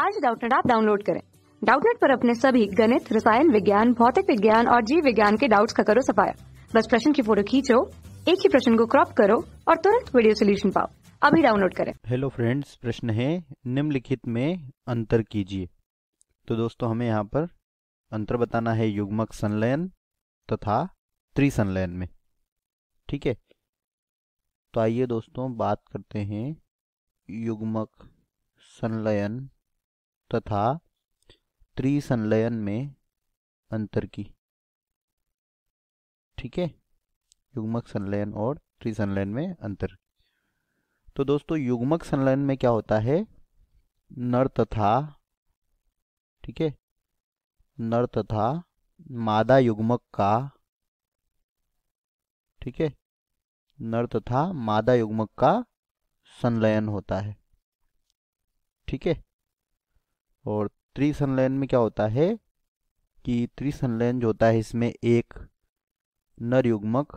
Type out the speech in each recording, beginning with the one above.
आज डाउटनेट आप डाउनलोड करें डाउटनेट पर अपने सभी गणित रसायन विज्ञान भौतिक विज्ञान और जीव विज्ञान के डाउट्स का करो सफाया बस प्रश्न की फोटो खींचो एक ही प्रश्न को क्रॉप करो और तुरंत वीडियो सोल्यूशन पाओ अभी डाउनलोड करें हेलो फ्रेंड्स प्रश्न है निम्नलिखित में अंतर कीजिए तो दोस्तों हमें यहाँ पर अंतर बताना है युग्मक संलयन तथा तो त्रिसंलयन में ठीक है तो आइए दोस्तों बात करते हैं युग्मक संलयन तथा त्रिसंलयन में अंतर की ठीक है युग्मक संलयन और त्रिसंलयन में अंतर तो दोस्तों युग्मक संलयन में क्या होता है नर तथा ठीक है नर तथा मादा युग्मक का ठीक है नर तथा मादा युग्मक का संलयन होता है ठीक है और थ्री सनलैन में क्या होता है कि थ्री सनलैन जो होता है इसमें एक नर युग्मक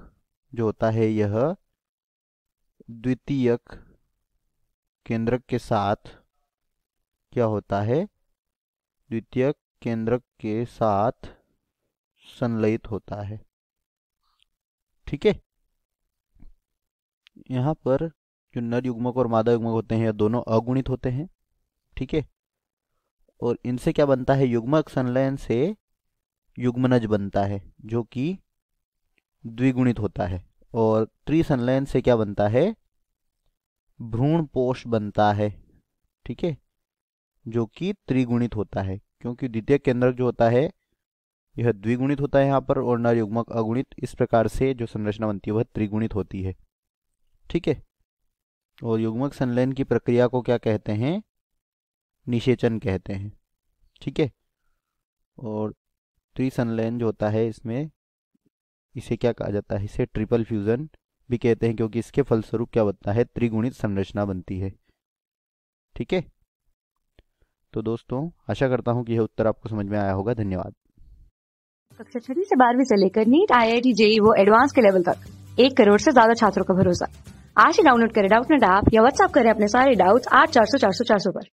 जो होता है यह द्वितीयक केंद्रक के साथ क्या होता है द्वितीयक केंद्रक के साथ संलयित होता है ठीक है यहाँ पर जो नर युग्मक और मादा युग्मक होते हैं यह दोनों अगुणित होते हैं ठीक है और इनसे क्या बनता है युग्मक संलयन से युग्मनज बनता है जो कि द्विगुणित होता है और त्रिसंलयन से क्या बनता है भ्रूण पोष बनता है ठीक है जो कि त्रिगुणित होता है क्योंकि द्वितीय केंद्रक जो होता है यह द्विगुणित होता है यहाँ पर और नर युग्मक अगुणित इस प्रकार से जो संरचना बनती है वह त्रिगुणित होती है ठीक है और युग्मक संलयन की प्रक्रिया को क्या कहते हैं निषेचन कहते हैं ठीक है और त्रिसनलयन जो होता है इसमें इसे क्या कहा जाता है इसे ट्रिपल फ्यूज़न भी कहते हैं क्योंकि इसके फलस्वरूप क्या बनता है त्रिगुणित संरचना बनती है ठीक है तो दोस्तों आशा करता हूँ कि यह उत्तर आपको समझ में आया होगा धन्यवाद कक्षा छठी से बारहवीं से लेकर NEET I I T JEE वो एडवांस के लेवल तक एक करोड़ से ज्यादा छात्रों का भरोसा आज ही डाउनलोड करें डाउट नेट ऐप या व्हाट्सअप करें अपने सारे डाउट्स आठ चार सौ चार सौ चार सौ पर